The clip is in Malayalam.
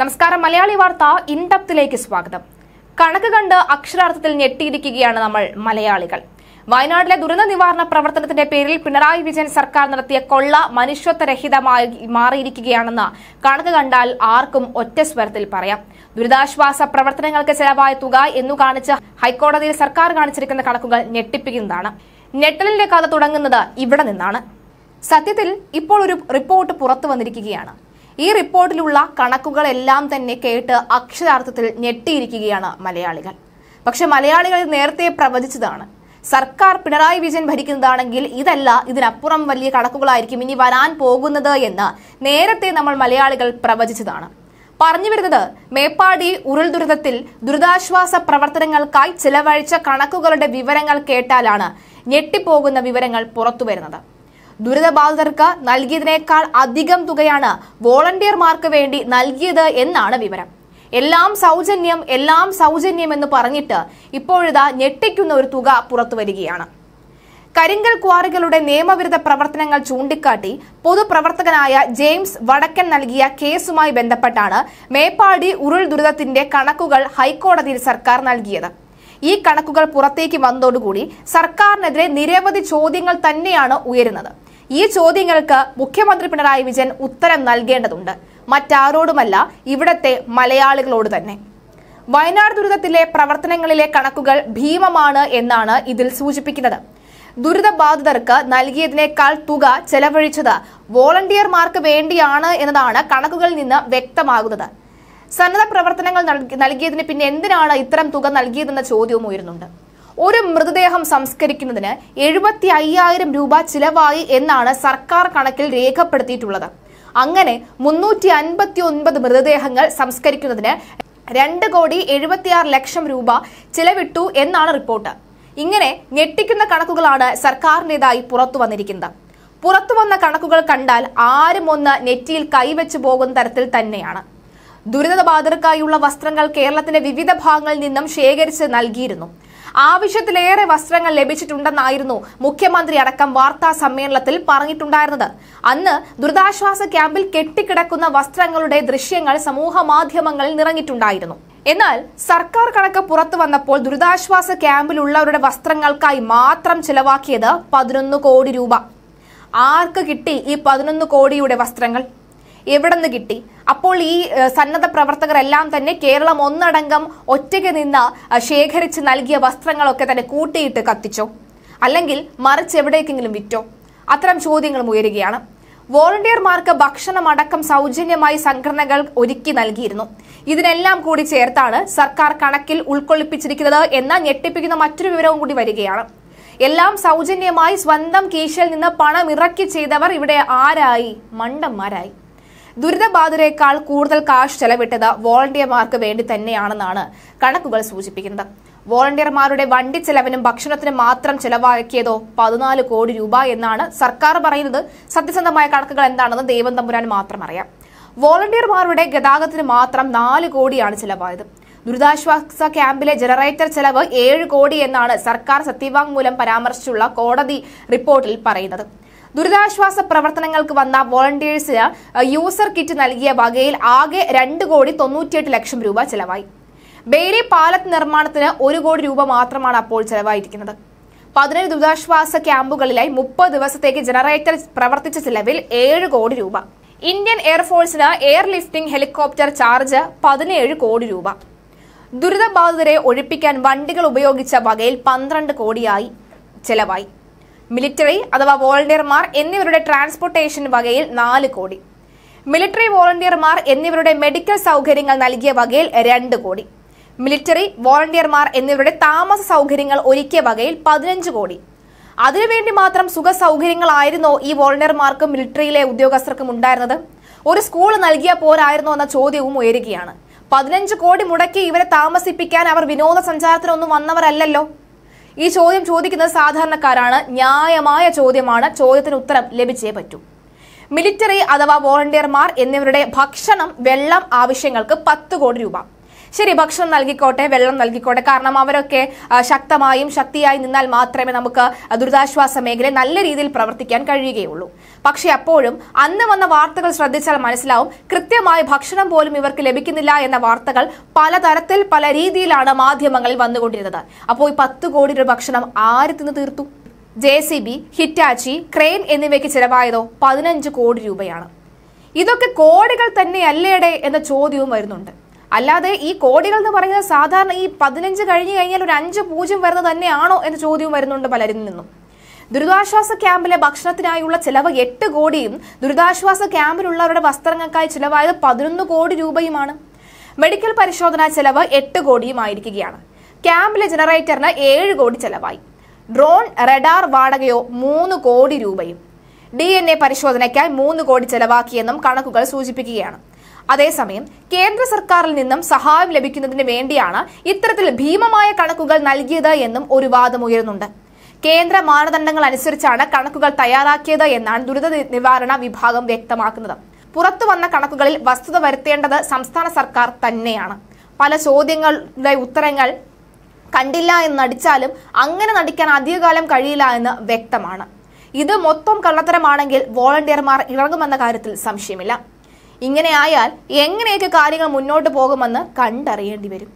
നമസ്കാരം മലയാളി വാർത്ത ഇൻഡപ്തിലേക്ക് സ്വാഗതം കണക്ക് കണ്ട് അക്ഷരാർത്ഥത്തിൽ ഞെട്ടിയിരിക്കുകയാണ് നമ്മൾ മലയാളികൾ വയനാട്ടിലെ ദുരന്ത നിവാരണ പ്രവർത്തനത്തിന്റെ പേരിൽ പിണറായി വിജയൻ സർക്കാർ നടത്തിയ കൊള്ള മനുഷ്യത്വരഹിതമായി മാറിയിരിക്കുകയാണെന്ന് കണക്ക് കണ്ടാൽ ആർക്കും ഒറ്റ സ്വരത്തിൽ പറയാം ദുരിതാശ്വാസ പ്രവർത്തനങ്ങൾക്ക് ചെലവായ തുക എന്നു കാണിച്ച് ഹൈക്കോടതിയിൽ സർക്കാർ കാണിച്ചിരിക്കുന്ന കണക്കുകൾ ഞെട്ടിപ്പിക്കുന്നതാണ് ഞെട്ടലിന്റെ കഥ തുടങ്ങുന്നത് ഇവിടെ നിന്നാണ് സത്യത്തിൽ ഇപ്പോൾ ഒരു റിപ്പോർട്ട് പുറത്തു വന്നിരിക്കുകയാണ് ഈ റിപ്പോർട്ടിലുള്ള കണക്കുകളെല്ലാം തന്നെ കേട്ട് അക്ഷരാർത്ഥത്തിൽ ഞെട്ടിയിരിക്കുകയാണ് മലയാളികൾ പക്ഷെ മലയാളികൾ നേരത്തെ പ്രവചിച്ചതാണ് സർക്കാർ പിണറായി വിജയൻ ഭരിക്കുന്നതാണെങ്കിൽ ഇതല്ല ഇതിനപ്പുറം വലിയ കണക്കുകളായിരിക്കും ഇനി വരാൻ പോകുന്നത് എന്ന് നേരത്തെ നമ്മൾ മലയാളികൾ പ്രവചിച്ചതാണ് പറഞ്ഞു വരുന്നത് മേപ്പാടി ഉരുൾ ദുരിതത്തിൽ ദുരിതാശ്വാസ പ്രവർത്തനങ്ങൾക്കായി ചിലവഴിച്ച കണക്കുകളുടെ വിവരങ്ങൾ കേട്ടാലാണ് ഞെട്ടിപ്പോകുന്ന വിവരങ്ങൾ പുറത്തുവരുന്നത് ദുരിതബാധിതർക്ക് നൽകിയതിനേക്കാൾ അധികം തുകയാണ് വോളണ്ടിയർമാർക്ക് വേണ്ടി നൽകിയത് എന്നാണ് വിവരം എല്ലാം സൗജന്യം എല്ലാം സൗജന്യം എന്ന് പറഞ്ഞിട്ട് ഇപ്പോഴിതാ ഞെട്ടിക്കുന്ന ഒരു തുക പുറത്തു വരികയാണ് കരിങ്കൽ ക്വാറികളുടെ നിയമവിരുദ്ധ പ്രവർത്തനങ്ങൾ ചൂണ്ടിക്കാട്ടി പൊതുപ്രവർത്തകനായ ജെയിംസ് വടക്കൻ നൽകിയ കേസുമായി ബന്ധപ്പെട്ടാണ് മേപ്പാടി ഉരുൾ ദുരിതത്തിന്റെ കണക്കുകൾ ഹൈക്കോടതിയിൽ സർക്കാർ നൽകിയത് ഈ കണക്കുകൾ പുറത്തേക്ക് വന്നതോടുകൂടി സർക്കാരിനെതിരെ നിരവധി ചോദ്യങ്ങൾ തന്നെയാണ് ഉയരുന്നത് ഈ ചോദ്യങ്ങൾക്ക് മുഖ്യമന്ത്രി പിണറായി വിജയൻ ഉത്തരം നൽകേണ്ടതുണ്ട് മറ്റാരോടുമല്ല ഇവിടത്തെ മലയാളികളോട് തന്നെ വയനാട് ദുരിതത്തിലെ പ്രവർത്തനങ്ങളിലെ കണക്കുകൾ ഭീമമാണ് എന്നാണ് ഇതിൽ സൂചിപ്പിക്കുന്നത് ദുരിതബാധിതർക്ക് നൽകിയതിനേക്കാൾ തുക ചെലവഴിച്ചത് വോളണ്ടിയർമാർക്ക് വേണ്ടിയാണ് എന്നതാണ് കണക്കുകളിൽ നിന്ന് വ്യക്തമാകുന്നത് സന്നദ്ധ പ്രവർത്തനങ്ങൾ നൽകിയതിന് പിന്നെ എന്തിനാണ് ഇത്തരം തുക നൽകിയതെന്ന ചോദ്യവും ഉയരുന്നുണ്ട് ഒരു മൃതദേഹം സംസ്കരിക്കുന്നതിന് എഴുപത്തി അയ്യായിരം രൂപ ചിലവായി എന്നാണ് സർക്കാർ കണക്കിൽ രേഖപ്പെടുത്തിയിട്ടുള്ളത് അങ്ങനെ മുന്നൂറ്റി അൻപത്തി ഒൻപത് മൃതദേഹങ്ങൾ സംസ്കരിക്കുന്നതിന് രണ്ട് കോടി എഴുപത്തിയാറ് ലക്ഷം രൂപ ചിലവിട്ടു എന്നാണ് റിപ്പോർട്ട് ഇങ്ങനെ ഞെട്ടിക്കുന്ന കണക്കുകളാണ് സർക്കാരിൻ്റെതായി പുറത്തു വന്നിരിക്കുന്നത് പുറത്തു വന്ന കണക്കുകൾ കണ്ടാൽ ആരും ഒന്ന് നെറ്റിയിൽ കൈവച്ചു പോകുന്ന തരത്തിൽ തന്നെയാണ് ദുരിതബാധിതർക്കായുള്ള വസ്ത്രങ്ങൾ കേരളത്തിന്റെ വിവിധ ഭാഗങ്ങളിൽ നിന്നും ശേഖരിച്ച് നൽകിയിരുന്നു ആവശ്യത്തിലേറെ വസ്ത്രങ്ങൾ ലഭിച്ചിട്ടുണ്ടെന്നായിരുന്നു മുഖ്യമന്ത്രി അടക്കം വാർത്താ സമ്മേളനത്തിൽ പറഞ്ഞിട്ടുണ്ടായിരുന്നത് അന്ന് ദുരിതാശ്വാസ ക്യാമ്പിൽ കെട്ടിക്കിടക്കുന്ന വസ്ത്രങ്ങളുടെ ദൃശ്യങ്ങൾ സമൂഹ മാധ്യമങ്ങളിൽ നിറഞ്ഞിട്ടുണ്ടായിരുന്നു എന്നാൽ സർക്കാർ കണക്ക് പുറത്തു വന്നപ്പോൾ ദുരിതാശ്വാസ ക്യാമ്പിലുള്ളവരുടെ വസ്ത്രങ്ങൾക്കായി മാത്രം ചിലവാക്കിയത് പതിനൊന്ന് കോടി രൂപ ആർക്ക് കിട്ടി ഈ പതിനൊന്ന് കോടിയുടെ വസ്ത്രങ്ങൾ എവിടെ നിന്ന് കിട്ടി അപ്പോൾ ഈ സന്നദ്ധ പ്രവർത്തകരെല്ലാം തന്നെ കേരളം ഒന്നടങ്കം ഒറ്റയ്ക്ക് നിന്ന് ശേഖരിച്ച് നൽകിയ വസ്ത്രങ്ങളൊക്കെ തന്നെ കൂട്ടിയിട്ട് കത്തിച്ചോ അല്ലെങ്കിൽ മറിച്ച് എവിടേക്കെങ്കിലും വിറ്റോ അത്തരം ചോദ്യങ്ങളും ഉയരുകയാണ് വോളണ്ടിയർമാർക്ക് ഭക്ഷണമടക്കം സൗജന്യമായി സംഘടനകൾ ഒരുക്കി നൽകിയിരുന്നു ഇതിനെല്ലാം കൂടി ചേർത്താണ് സർക്കാർ കണക്കിൽ ഉൾക്കൊള്ളിപ്പിച്ചിരിക്കുന്നത് എന്ന ഞെട്ടിപ്പിക്കുന്ന മറ്റൊരു വിവരവും കൂടി വരികയാണ് എല്ലാം സൗജന്യമായി സ്വന്തം കീശയിൽ നിന്ന് പണം ഇറക്കി ചെയ്തവർ ഇവിടെ ആരായി മണ്ടന്മാരായി ദുരിതബാധിതരെക്കാൾ കൂടുതൽ കാശ് ചെലവിട്ടത് വോളണ്ടിയർമാർക്ക് വേണ്ടി തന്നെയാണെന്നാണ് കണക്കുകൾ സൂചിപ്പിക്കുന്നത് വോളണ്ടിയർമാരുടെ വണ്ടി ചെലവിനും ഭക്ഷണത്തിനും മാത്രം ചെലവാക്കിയതോ പതിനാല് കോടി രൂപ എന്നാണ് സർക്കാർ പറയുന്നത് സത്യസന്ധമായ കണക്കുകൾ എന്താണെന്ന് ദൈവം തമ്പുരാൻ മാത്രം അറിയാം വോളണ്ടിയർമാരുടെ ഗതാഗതത്തിന് മാത്രം നാല് കോടിയാണ് ചിലവായത് ദുരിതാശ്വാസ ക്യാമ്പിലെ ജനറേറ്റർ ചെലവ് ഏഴ് കോടി എന്നാണ് സർക്കാർ സത്യവാങ്മൂലം പരാമർശിച്ചുള്ള കോടതി റിപ്പോർട്ടിൽ പറയുന്നത് ദുരിതാശ്വാസ പ്രവർത്തനങ്ങൾക്ക് വന്ന വോളണ്ടിയേഴ്സിന് യൂസർ കിറ്റ് നൽകിയ വകയിൽ ആകെ രണ്ട് കോടി തൊണ്ണൂറ്റിയെട്ട് ലക്ഷം രൂപ ചെലവായി ബേരി പാലത്ത് നിർമ്മാണത്തിന് ഒരു കോടി രൂപ മാത്രമാണ് അപ്പോൾ ചെലവായിരിക്കുന്നത് പതിനേഴ് ദുരിതാശ്വാസ ക്യാമ്പുകളിലായി മുപ്പത് ദിവസത്തേക്ക് ജനറേറ്റർ പ്രവർത്തിച്ച ചെലവിൽ ഏഴ് കോടി രൂപ ഇന്ത്യൻ എയർഫോഴ്സിന് എയർ ലിഫ്റ്റിംഗ് ഹെലികോപ്റ്റർ ചാർജ് പതിനേഴ് കോടി രൂപ ദുരിതബാധിതരെ ഒഴിപ്പിക്കാൻ വണ്ടികൾ ഉപയോഗിച്ച വകയിൽ പന്ത്രണ്ട് കോടിയായി ചെലവായി മിലിറ്ററി അഥവാ വോളണ്ടിയർമാർ എന്നിവരുടെ ട്രാൻസ്പോർട്ടേഷൻ വകയിൽ നാല് കോടി മിലിറ്ററി വോളണ്ടിയർമാർ എന്നിവരുടെ മെഡിക്കൽ സൗകര്യങ്ങൾ നൽകിയ വകയിൽ രണ്ട് കോടി മിലിറ്ററി വോളണ്ടിയർമാർ എന്നിവരുടെ താമസ സൗകര്യങ്ങൾ ഒരുക്കിയ വകയിൽ പതിനഞ്ച് കോടി അതിനുവേണ്ടി മാത്രം സുഖ സൗകര്യങ്ങളായിരുന്നോ ഈ വോളണ്ടിയർമാർക്കും മിലിറ്ററിയിലെ ഉദ്യോഗസ്ഥർക്കും ഉണ്ടായിരുന്നത് ഒരു സ്കൂൾ നൽകിയ പോരായിരുന്നോ എന്ന ചോദ്യവും ഉയരുകയാണ് പതിനഞ്ച് കോടി മുടക്കി ഇവരെ താമസിപ്പിക്കാൻ അവർ വിനോദസഞ്ചാരത്തിനൊന്നും വന്നവരല്ലല്ലോ ഈ ചോദ്യം ചോദിക്കുന്നത് സാധാരണക്കാരാണ് ന്യായമായ ചോദ്യമാണ് ചോദ്യത്തിന് ഉത്തരം ലഭിച്ചേ പറ്റൂ മിലിറ്ററി അഥവാ വോളണ്ടിയർമാർ എന്നിവരുടെ ഭക്ഷണം വെള്ളം ആവശ്യങ്ങൾക്ക് പത്ത് കോടി രൂപ ശരി ഭക്ഷണം നൽകിക്കോട്ടെ വെള്ളം നൽകിക്കോട്ടെ കാരണം അവരൊക്കെ ശക്തമായും ശക്തിയായി നിന്നാൽ മാത്രമേ നമുക്ക് ദുരിതാശ്വാസ മേഖല നല്ല രീതിയിൽ പ്രവർത്തിക്കാൻ കഴിയുകയുള്ളൂ പക്ഷേ അപ്പോഴും അന്ന് വന്ന വാർത്തകൾ ശ്രദ്ധിച്ചാൽ മനസ്സിലാവും കൃത്യമായി ഭക്ഷണം പോലും ഇവർക്ക് ലഭിക്കുന്നില്ല എന്ന വാർത്തകൾ പലതരത്തിൽ പല രീതിയിലാണ് മാധ്യമങ്ങളിൽ വന്നുകൊണ്ടിരുന്നത് അപ്പോൾ ഈ പത്ത് കോടി രൂപ ഭക്ഷണം ആര് തിന്ന് തീർത്തു J C B Hitachi crane എന്നിവയ്ക്ക് ചിലവായതോ പതിനഞ്ച് കോടി രൂപയാണ് ഇതൊക്കെ കോടികൾ തന്നെയല്ലേടെ എന്ന ചോദ്യവും വരുന്നുണ്ട് അല്ലാതെ ഈ കോടികൾ എന്ന് പറയുന്നത് സാധാരണ ഈ പതിനഞ്ച് കഴിഞ്ഞു കഴിഞ്ഞാൽ ഒരു അഞ്ച് പൂജ്യം വരുന്നത് തന്നെയാണോ എന്ന ചോദ്യവും വരുന്നുണ്ട് പലരിൽ നിന്നും ദുരിതാശ്വാസ ക്യാമ്പിലെ ഭക്ഷണത്തിനായുള്ള ചിലവ് എട്ട് കോടിയും ദുരിതാശ്വാസ ക്യാമ്പിലുള്ളവരുടെ വസ്ത്രങ്ങൾക്കായി ചിലവായത് പതിനൊന്ന് കോടി രൂപയുമാണ് മെഡിക്കൽ പരിശോധനാ ചെലവ് എട്ട് കോടിയുമായിരിക്കുകയാണ് ക്യാമ്പിലെ ജനറേറ്ററിന് ഏഴ് കോടി ചെലവായി ഡ്രോൺ റഡാർ വാടകയോ മൂന്ന് കോടി രൂപയും ഡി എൻ എ പരിശോധനയ്ക്കായി മൂന്ന് കോടി ചെലവാക്കിയെന്നും കണക്കുകൾ സൂചിപ്പിക്കുകയാണ് അതേസമയം കേന്ദ്ര സർക്കാരിൽ നിന്നും സഹായം ലഭിക്കുന്നതിന് വേണ്ടിയാണ് ഇത്തരത്തിൽ ഭീമമായ കണക്കുകൾ നൽകിയത് എന്നും ഒരു വാദം ഉയരുന്നുണ്ട് കേന്ദ്ര മാനദണ്ഡങ്ങൾ അനുസരിച്ചാണ് കണക്കുകൾ തയ്യാറാക്കിയത് എന്നാണ് ദുരിത നിവാരണ വിഭാഗം വ്യക്തമാക്കുന്നത് പുറത്തു വന്ന കണക്കുകളിൽ വസ്തുത വരുത്തേണ്ടത് സംസ്ഥാന സർക്കാർ തന്നെയാണ് പല ചോദ്യങ്ങളുടെ ഉത്തരങ്ങൾ കണ്ടില്ല എന്ന് നടിച്ചാലും അങ്ങനെ നടിക്കാൻ അധികകാലം കഴിയില്ല എന്ന് വ്യക്തമാണ് ഇത് മൊത്തം കള്ളത്തരമാണെങ്കിൽ വോളണ്ടിയർമാർ ഇറങ്ങുമെന്ന കാര്യത്തിൽ സംശയമില്ല ഇങ്ങനെയായാൽ എങ്ങനെയൊക്കെ കാര്യങ്ങൾ മുന്നോട്ട് പോകുമെന്ന് കണ്ടറിയേണ്ടി വരും